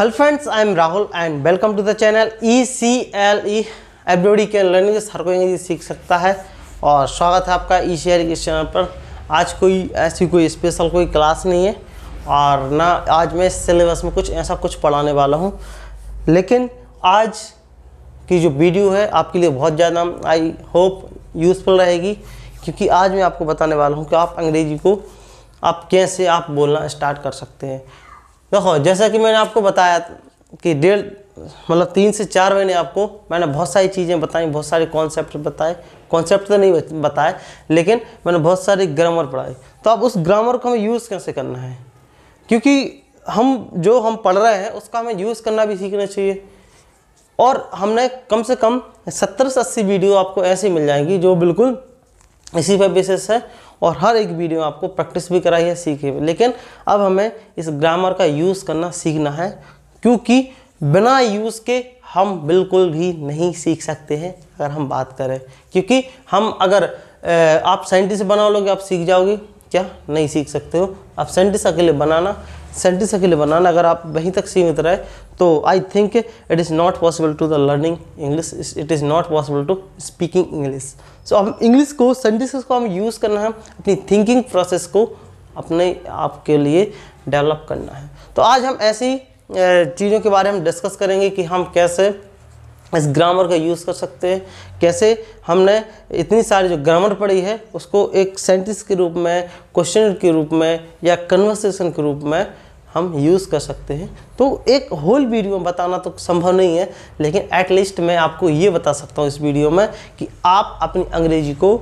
hello friends I am Rahul and welcome to the channel E C L E everybody can learn हर कोई English सीख सकता है और स्वागत है आपका ई e सी e के चैनल पर आज कोई ऐसी कोई स्पेशल कोई क्लास नहीं है और ना आज मैं सिलेबस में कुछ ऐसा कुछ पढ़ाने वाला हूँ लेकिन आज की जो वीडियो है आपके लिए बहुत ज़्यादा आई होप यूज़फुल रहेगी क्योंकि आज मैं आपको बताने वाला हूँ कि आप अंग्रेज़ी को आप कैसे आप बोलना स्टार्ट कर सकते हैं देखो जैसा कि मैंने आपको बताया कि डेढ़ मतलब तीन से चार महीने आपको मैंने बहुत सारी चीज़ें बताई बहुत सारे कॉन्सेप्ट बताए कॉन्सेप्ट तो नहीं बताए लेकिन मैंने बहुत सारे ग्रामर पढ़ाए तो अब उस ग्रामर को हमें यूज़ कैसे करना है क्योंकि हम जो हम पढ़ रहे हैं उसका हमें यूज़ करना भी सीखना चाहिए और हमने कम से कम सत्तर से अस्सी वीडियो आपको ऐसे मिल जाएंगी जो बिल्कुल इसी पर बेसिस है और हर एक वीडियो आपको प्रैक्टिस भी कराई है सीखे हुए लेकिन अब हमें इस ग्रामर का यूज़ करना सीखना है क्योंकि बिना यूज़ के हम बिल्कुल भी नहीं सीख सकते हैं अगर हम बात करें क्योंकि हम अगर आप साइंटिस्ट बना लोगे आप सीख जाओगे क्या नहीं सीख सकते हो आप सेंटिस अकेले बनाना सेंटिस अकेले बनाना अगर आप वहीं तक सीमित रहे तो I think it is not possible to the learning English it is not possible to speaking English so हम इंग्लिश को सेंटिस को हम यूज़ करना है अपनी थिंकिंग प्रोसेस को अपने आप के लिए डेवलप करना है तो आज हम ऐसी चीज़ों के बारे में डिस्कस करेंगे कि हम कैसे इस ग्रामर का यूज़ कर सकते हैं कैसे हमने इतनी सारी जो ग्रामर पढ़ी है उसको एक सेंटेंस के रूप में क्वेश्चन के रूप में या कन्वर्सेशन के रूप में हम यूज़ कर सकते हैं तो एक होल वीडियो में बताना तो संभव नहीं है लेकिन एटलीस्ट मैं आपको ये बता सकता हूँ इस वीडियो में कि आप अपनी अंग्रेजी को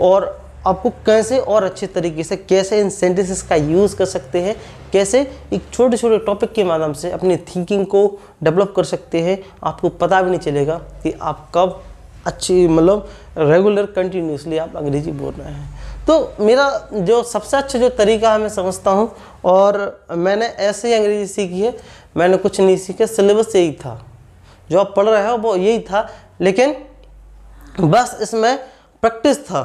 और आपको कैसे और अच्छे तरीके से कैसे इन सेंटेंसेस का यूज़ कर सकते हैं कैसे एक छोटे छोटे टॉपिक के माध्यम से अपनी थिंकिंग को डेवलप कर सकते हैं आपको पता भी नहीं चलेगा कि आप कब अच्छी मतलब रेगुलर कंटिन्यूसली आप अंग्रेजी बोल रहे हैं तो मेरा जो सबसे अच्छा जो तरीका है मैं समझता हूँ और मैंने ऐसे ही अंग्रेजी सीखी है मैंने कुछ नहीं सीखा सिलेबस यही था जो आप पढ़ रहे हो वो यही था लेकिन बस इसमें प्रैक्टिस था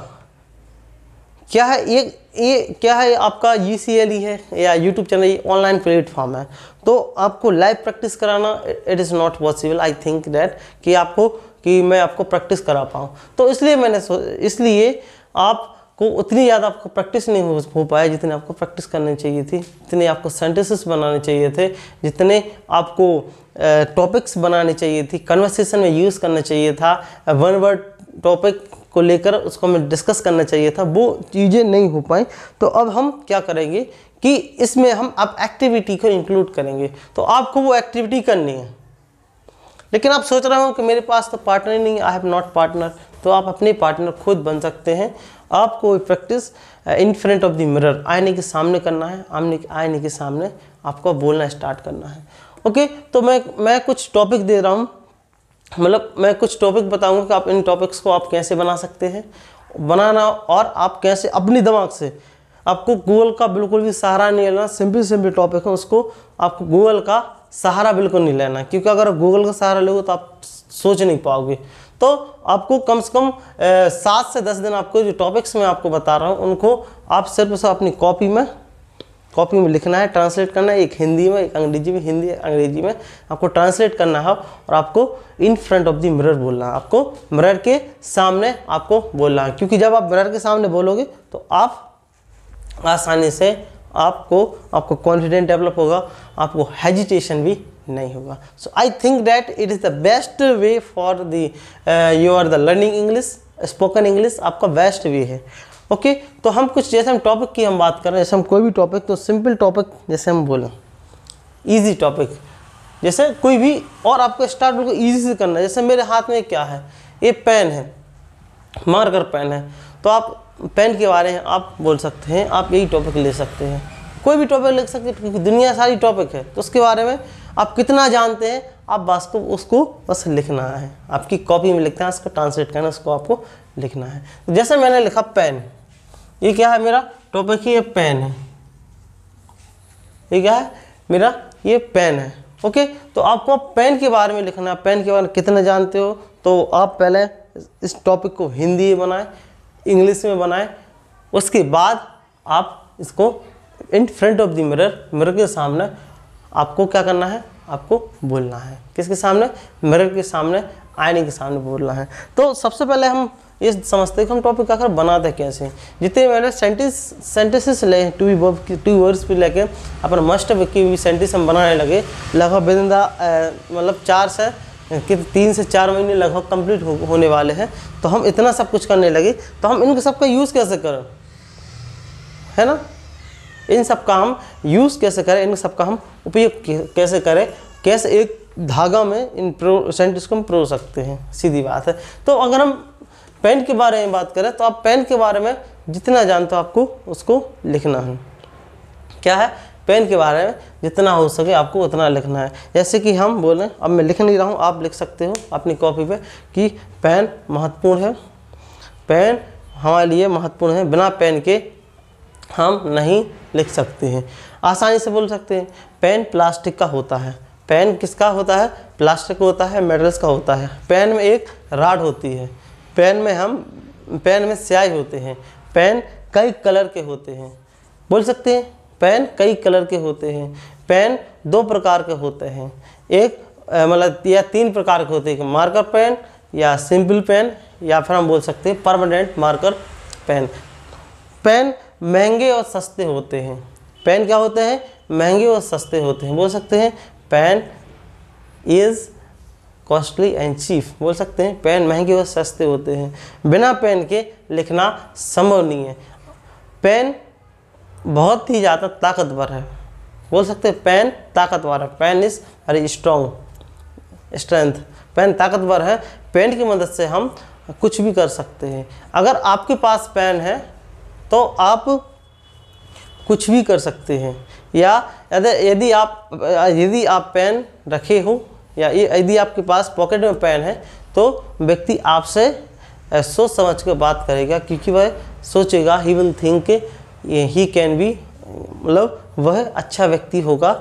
क्या है ये ये क्या है आपका यू e e है या यूट्यूब चैनल ये ऑनलाइन प्लेटफॉर्म है तो आपको लाइव प्रैक्टिस कराना it is not possible I think that कि आपको कि मैं आपको प्रैक्टिस करा पाऊँ तो इसलिए मैंने इसलिए आप को उतनी ज़्यादा आपको प्रैक्टिस नहीं हो, हो पाया जितने आपको प्रैक्टिस करनी चाहिए थी जितने आपको सेंटेंसेस बनाने चाहिए थे जितने आपको टॉपिक्स बनाने चाहिए थी कन्वर्सेशन में यूज़ करना चाहिए था वन वर्ड टॉपिक को लेकर उसको हमें डिस्कस करना चाहिए था वो चीज़ें नहीं हो पाई तो अब हम क्या करेंगे कि इसमें हम आप एक्टिविटी को इंक्लूड करेंगे तो आपको वो एक्टिविटी करनी है लेकिन आप सोच रहे हो कि मेरे पास तो पार्टनर ही नहीं है आई हैव नॉट पार्टनर तो आप अपने पार्टनर खुद बन सकते हैं आपको practice in front of the mirror आईने के सामने करना है आमने आईने के सामने आपको बोलना स्टार्ट करना है ओके तो मैं मैं कुछ टॉपिक दे रहा हूँ मतलब मैं कुछ टॉपिक बताऊंगा कि आप इन टॉपिक्स को आप कैसे बना सकते हैं बनाना और आप कैसे अपने दिमाग से आपको गूगल का बिल्कुल भी सहारा नहीं लेना सिंपल सिंपल टॉपिक है उसको आपको गूगल का सहारा बिल्कुल नहीं लेना क्योंकि अगर गूगल का सहारा लोगे तो आप सोच नहीं पाओगे तो आपको कम से कम सात से दस दिन आपको जो टॉपिक्स मैं आपको बता रहा हूँ उनको आप सिर्फ अपनी कॉपी में कॉपी में लिखना है ट्रांसलेट करना है एक हिंदी में एक अंग्रेजी में हिंदी अंग्रेजी में आपको ट्रांसलेट करना है और आपको in front of the mirror बोलना है आपको मिरर के सामने आपको बोलना है क्योंकि जब आप मिरर के सामने बोलोगे तो आप आसानी से आपको आपको कॉन्फिडेंट डेवलप होगा आपको हेजिटेशन भी नहीं होगा so I think that it is the best way for the you are the learning English spoken English आपका बेस्ट वे है ओके तो हम कुछ जैसे हम टॉपिक की हम बात कर रहे हैं जैसे हम कोई भी टॉपिक तो सिंपल टॉपिक जैसे हम बोलें ईजी टॉपिक जैसे कोई भी और आपको स्टार्ट बिल्कुल ईजी से करना है जैसे मेरे हाथ में क्या है ये पेन है मार्कर पेन है तो आप पेन के बारे में आप बोल सकते हैं आप यही टॉपिक ले सकते हैं कोई भी टॉपिक ले सकते हैं क्योंकि दुनिया सारी टॉपिक है तो उसके बारे में आप कितना जानते हैं आप बस को उसको बस लिखना है आपकी कॉपी में लिखते हैं उसको ट्रांसलेट करना है उसको आपको लिखना है तो जैसे मैंने लिखा पेन ये क्या है मेरा टॉपिक ये पेन है ये क्या है मेरा ये पेन है ओके तो आपको पेन के बारे में लिखना है पेन के बारे में कितना जानते हो तो आप पहले इस टॉपिक को हिंदी में बनाएं इंग्लिश में बनाएं उसके बाद आप इसको in front of the mirror mirror के सामने आपको क्या करना है आपको बोलना है किसके सामने मिरर के सामने आईने के सामने बोलना है तो सबसे पहले हम ये समझते हैं कि हम टॉपिक का आखिर बनाते कैसे जितने मैंने सेंटेंस सेंटेंसेस ले टू वर्ब टू वर्ड्स भी लेके अपन मस्ट की भी सेंटेंस हम बनाने लगे लगभग बिंदा मतलब चार से कि तीन से चार महीने लगभग कंप्लीट हो, होने वाले हैं तो हम इतना सब कुछ करने लगे तो हम इन सब का यूज़ कैसे करें है ना इन सब का हम यूज़ कैसे करें इन सब का हम उपयोग कैसे करें कैसे एक धागा में इन प्रो सेंटेंस को हम प्रो सकते हैं सीधी बात है तो अगर हम पेन के बारे में बात करें तो आप पेन के बारे में जितना जानते हो आपको उसको लिखना है क्या है पेन के बारे में जितना हो सके आपको उतना लिखना है जैसे कि हम बोलें अब मैं लिख नहीं रहा हूँ आप लिख सकते हो अपनी कॉपी पे कि पेन महत्वपूर्ण है पेन हमारे लिए महत्वपूर्ण है बिना पेन के हम नहीं लिख सकते हैं आसानी से बोल सकते हैं पेन प्लास्टिक का होता है पेन किसका होता है प्लास्टिक होता है मेटल्स का होता है पेन में एक राड होती है पेन में हम पेन में स्याही होते हैं पेन कई कलर के होते हैं बोल सकते हैं पेन कई कलर के होते हैं पेन दो प्रकार के होते हैं एक मतलब या तीन प्रकार के होते हैं मार्कर पेन या सिंपल पेन या फिर हम बोल सकते हैं परमानेंट मार्कर पेन पेन महंगे और सस्ते होते हैं पेन क्या होते हैं महंगे और सस्ते होते हैं बोल सकते हैं pen is costly and cheap बोल सकते हैं पेन महंगे और सस्ते होते हैं बिना पेन के लिखना संभव नहीं है पेन बहुत ही ज़्यादा ताकतवर है बोल सकते हैं पेन ताकतवर है pen is very strong strength pen ताकतवर है पेन की मदद से हम कुछ भी कर सकते हैं अगर आपके पास पेन है तो आप कुछ भी कर सकते हैं या यदि आप यदि आप पेन रखे हो या यदि आपके पास पॉकेट में पेन है तो व्यक्ति आपसे सोच समझ कर बात करेगा क्योंकि वह सोचेगा he will think he can be मतलब वह अच्छा व्यक्ति होगा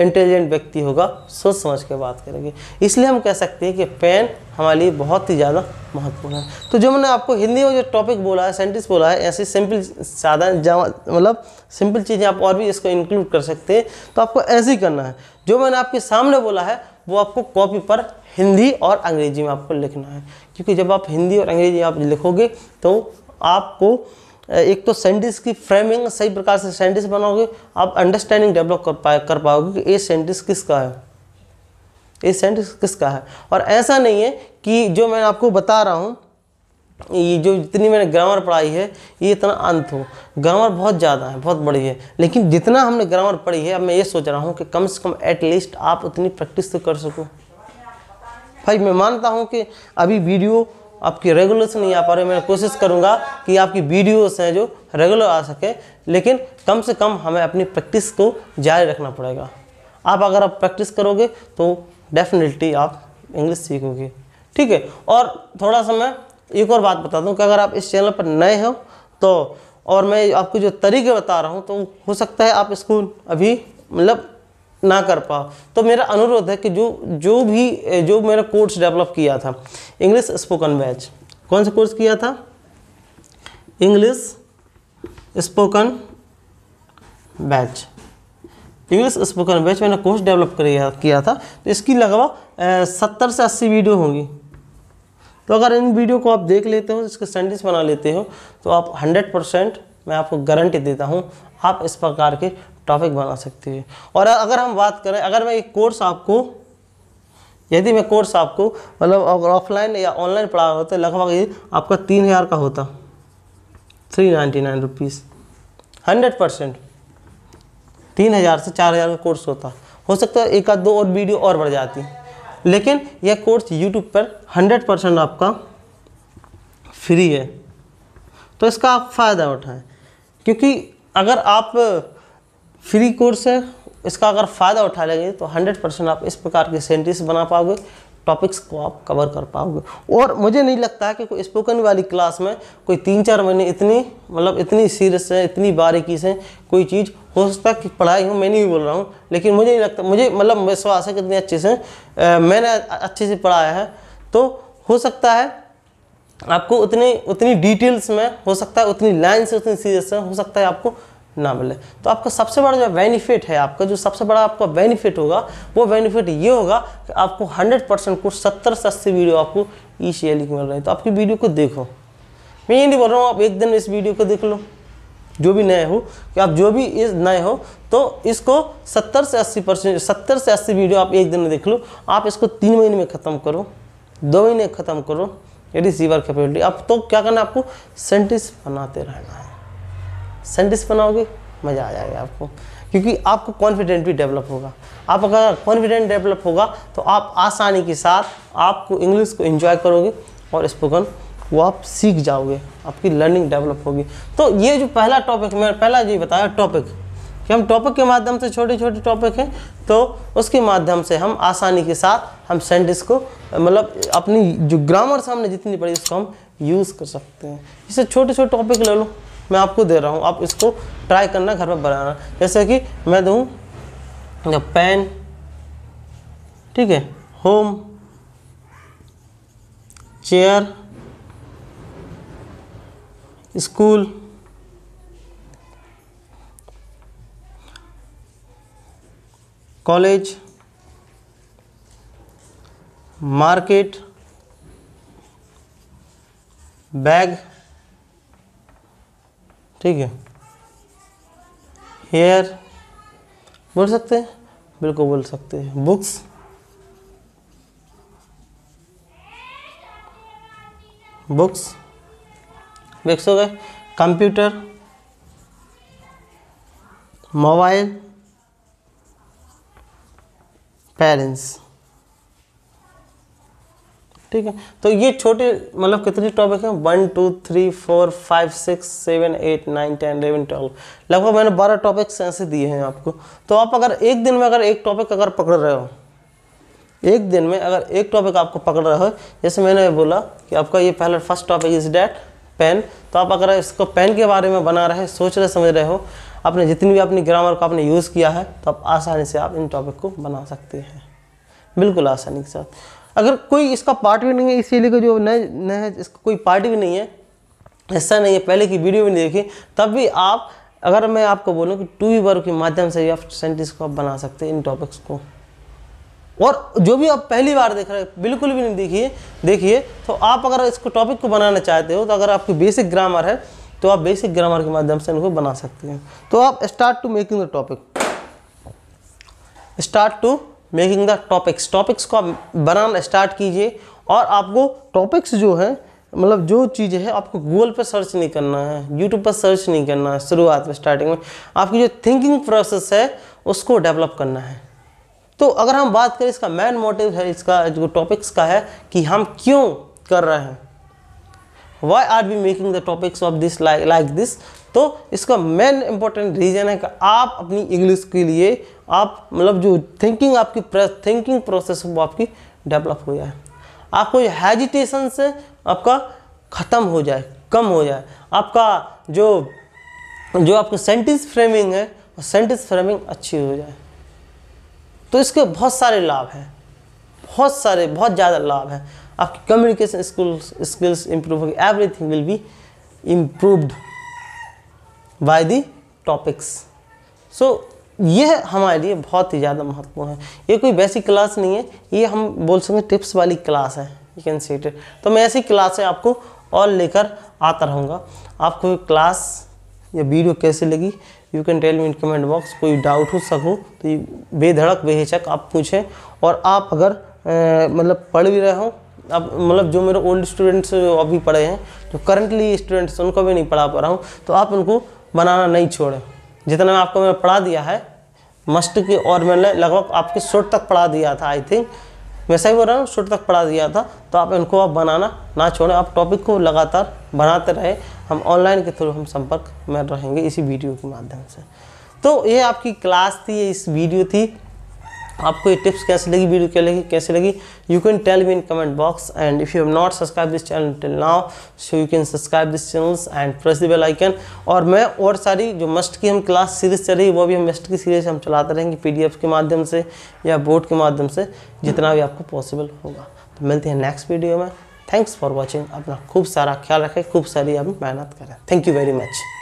इंटेलिजेंट व्यक्ति होगा सोच समझ के बात करेंगे इसलिए हम कह सकते हैं कि पेन हमारे लिए बहुत ही ज़्यादा महत्वपूर्ण है तो जो मैंने आपको हिंदी में जो टॉपिक बोला है सेंटेंस बोला है ऐसी सिंपल साधारण मतलब सिंपल चीज़ें आप और भी इसको इंक्लूड कर सकते हैं तो आपको ऐसे ही करना है जो मैंने आपके सामने बोला है वो आपको कॉपी पर हिंदी और अंग्रेजी में आपको लिखना है क्योंकि जब आप हिंदी और अंग्रेजी आप लिखोगे तो आपको एक तो सेंटेंस की फ्रेमिंग सही प्रकार से सेंटेंस बनाओगे आप अंडरस्टैंडिंग डेवलप कर पाए कर पाओगे कि ये सेंटेंस किसका है ये सेंटेंस किसका है और ऐसा नहीं है कि जो मैं आपको बता रहा हूँ ये जो जितनी मैंने ग्रामर पढ़ाई है ये इतना अंत हो ग्रामर बहुत ज़्यादा है बहुत बड़ी है लेकिन जितना हमने ग्रामर पढ़ी है अब मैं ये सोच रहा हूँ कि कम से कम एटलीस्ट आप उतनी प्रैक्टिस तो कर सको भाई मैं मानता हूँ कि अभी वीडियो आपकी रेगुलर से नहीं आ पा रही मैं कोशिश करूँगा कि आपकी वीडियोस हैं जो रेगुलर आ सके लेकिन कम से कम हमें अपनी प्रैक्टिस को जारी रखना पड़ेगा आप अगर आप प्रैक्टिस करोगे तो डेफिनेटली आप इंग्लिश सीखोगे ठीक है और थोड़ा सा मैं एक और बात बता दूं कि अगर आप इस चैनल पर नए हो तो और मैं आपको जो तरीके बता रहा हूँ तो हो सकता है आप इसको अभी मतलब ना कर पाओ तो मेरा अनुरोध है कि जो जो भी जो मैंने कोर्स डेवलप किया था इंग्लिश स्पोकन बैच कौन सा कोर्स किया था English spoken batch English spoken batch मैंने कोर्स डेवलप किया था तो इसकी लगभग सत्तर से अस्सी वीडियो होंगी तो अगर इन वीडियो को आप देख लेते हो इसके सेंटेंस बना लेते हो तो आप हंड्रेड परसेंट मैं आपको गारंटी देता हूँ आप इस प्रकार के टॉपिक बना सकते हो और अगर हम बात करें अगर मैं एक कोर्स आपको यदि मैं कोर्स आपको मतलब अगर ऑफलाइन या ऑनलाइन पढ़ा रहा होता लगभग ये आपका तीन हज़ार का होता three ninety nine rupees hundred percent तीन हज़ार से चार हज़ार का कोर्स होता हो सकता है एक आध दो और वीडियो और बढ़ जाती लेकिन यह कोर्स यूट्यूब पर 100 परसेंट आपका फ्री है तो इसका आप फ़ायदा उठाएं क्योंकि अगर आप फ्री कोर्स है इसका अगर फ़ायदा उठा लेंगे तो 100 परसेंट आप इस प्रकार के सेंटेंस बना पाओगे टॉपिक्स को आप कवर कर पाओगे और मुझे नहीं लगता कि कोई स्पोकन वाली क्लास में कोई तीन चार महीने इतनी मतलब इतनी सीरियस से इतनी बारीकी से कोई चीज़ हो सकता है कि पढ़ाई हो मैं नहीं बोल रहा हूँ लेकिन मुझे नहीं लगता मुझे मतलब विश्वास है इतने अच्छे से मैंने अच्छे से पढ़ाया है तो हो सकता है आपको उतनी उतनी डिटेल्स में हो सकता है उतनी लाइन से उतनी सीरियस से हो सकता है आपको ना मिले तो आपका सबसे बड़ा जो बेनिफिट है आपका जो सबसे बड़ा आपका बेनिफिट होगा वो बेनिफिट ये होगा कि आपको 100 परसेंट कुछ सत्तर से अस्सी वीडियो आपको ई e सी e मिल रही है तो आपकी वीडियो को देखो मैं ये नहीं बोल रहा हूँ आप एक दिन इस वीडियो को देख लो जो भी नए हो कि आप जो भी इस नए हो तो इसको सत्तर से अस्सी परसेंट सत्तर से अस्सी वीडियो आप एक दिन में देख लो आप इसको तीन महीने में ख़त्म करो दो महीने ख़त्म करो ये रिसीवर कैपेबिलिटी आप तो क्या करना आपको सेंटिस बनाते रहना है सेंटिस बनाओगे मज़ा आ जाएगा आपको क्योंकि आपको कॉन्फिडेंट भी डेवलप होगा आप अगर कॉन्फिडेंट डेवलप होगा तो आप आसानी के साथ आपको इंग्लिश को इंजॉय करोगे और स्पोकन वो आप सीख जाओगे आपकी लर्निंग डेवलप होगी तो ये जो पहला टॉपिक मैंने पहला ये बताया टॉपिक कि हम टॉपिक के माध्यम से छोटे छोटे टॉपिक हैं तो उसके माध्यम से हम आसानी के साथ हम सेंटेंस को मतलब अपनी जो ग्रामर सामने जितनी पड़ी उसको हम यूज़ कर सकते हैं इसे छोटे छोटे टॉपिक ले लो मैं आपको दे रहा हूँ आप इसको ट्राई करना घर पर बनाना जैसे कि मैं दूँ पेन ठीक है home chair school college market bag ठीक है हेयर बोल सकते हैं बिल्कुल बोल सकते हैं बुक्स बुक्स बुक्स हो गए कंप्यूटर मोबाइल पेरेंट्स ठीक है तो ये छोटे मतलब कितने टॉपिक हैं one two three four five six seven eight nine ten eleven twelve लगभग मैंने बारह टॉपिक्स ऐसे दिए हैं आपको तो आप अगर एक दिन में अगर एक टॉपिक अगर पकड़ रहे हो एक दिन में अगर एक टॉपिक आपको पकड़ रहा हो जैसे मैंने बोला कि आपका ये पहला first topic is that pen तो आप अगर इसको पेन के बारे में बना रहे सोच रहे समझ रहे हो आपने जितनी भी अपनी ग्रामर को आपने यूज़ किया है तो आप आसानी से आप इन टॉपिक को बना सकते हैं बिल्कुल आसानी के साथ अगर कोई इसका पार्ट भी नहीं है इसीलिए जो नए नए इसका कोई पार्ट भी नहीं है ऐसा नहीं है पहले की वीडियो भी नहीं देखी तब भी आप अगर मैं आपको बोलूँ कि टू वी के माध्यम से या आप सेंटेंस को आप बना सकते हैं इन टॉपिक्स को और जो भी आप पहली बार देख रहे हैं बिल्कुल भी नहीं देखिए देखिए तो आप अगर इसको टॉपिक को बनाना चाहते हो तो अगर आपकी बेसिक ग्रामर है तो आप बेसिक ग्रामर के माध्यम से इनको बना सकते हैं तो आप start to making the topic start to making the topics topics को आप बनाना स्टार्ट कीजिए और आपको टॉपिक्स जो है मतलब जो चीज़ है आपको गूगल पर सर्च नहीं करना है यूट्यूब पर सर्च नहीं करना है शुरुआत में स्टार्टिंग में आपकी जो थिंकिंग प्रोसेस है उसको डेवलप करना है तो अगर हम बात करें इसका मेन मोटिव है इसका जो टॉपिक्स का है कि हम क्यों कर रहे हैं why are be making the topics of this like like this तो इसका मेन इंपॉर्टेंट रीज़न है कि आप अपनी इंग्लिश के लिए आप मतलब जो थिंकिंग आपकी थिंकिंग प्रोसेस वो आपकी डेवलप हो जाए आपको हेजिटेशन से आपका ख़त्म हो जाए कम हो जाए आपका जो जो आपका सेंटेंस फ्रेमिंग है वो सेंटेंस फ्रेमिंग अच्छी हो जाए तो इसके बहुत सारे लाभ हैं बहुत सारे बहुत ज़्यादा लाभ हैं आपकी कम्युनिकेशन स्किल्स स्किल्स इम्प्रूव होगी everything will be improved by the topics so यह हमारे लिए बहुत ही ज़्यादा महत्वपूर्ण है ये कोई बेसिक क्लास नहीं है ये हम बोल सकते टिप्स वाली क्लास है यू कैन सी इट तो मैं ऐसी क्लासें आपको और लेकर आता रहूँगा आपको क्लास या वीडियो कैसी लगी you can tell me in comment box कोई डाउट हो सको तो बेधड़क बेहिचक आप पूछें और आप अगर मतलब पढ़ भी रहे हो अब मतलब जो मेरे ओल्ड स्टूडेंट्स अभी पढ़े हैं जो करंटली स्टूडेंट्स उनको भी नहीं पढ़ा पा रहा हूँ तो आप उनको बनाना नहीं छोड़ें जितना आपको मैंने पढ़ा दिया है मस्ट की और मैंने लगभग आपके शॉर्ट तक पढ़ा दिया था आई थिंक मैं सही बोल रहा हूँ शुट तक पढ़ा दिया था तो आप इनको आप बनाना ना छोड़ें आप टॉपिक को लगातार बनाते रहें हम ऑनलाइन के थ्रू हम संपर्क में रहेंगे इसी वीडियो के माध्यम से तो ये आपकी क्लास थी ये इस वीडियो थी आपको ये टिप्स कैसे लगी वीडियो क्या लगी कैसी लगी you can tell me in comment box and if you have not subscribe this channel till now so you can subscribe this channel and press the bell icon और मैं और सारी जो मस्ट की हम क्लास सीरीज चल रही वो भी हम मस्ट की सीरीज हम चलाते रहेंगे पी के माध्यम से या बोर्ड के माध्यम से जितना भी आपको पॉसिबल होगा तो मिलते हैं नेक्स्ट वीडियो में थैंक्स फॉर वॉचिंग अपना खूब सारा ख्याल रखें खूब सारी आप मेहनत करें थैंक यू वेरी मच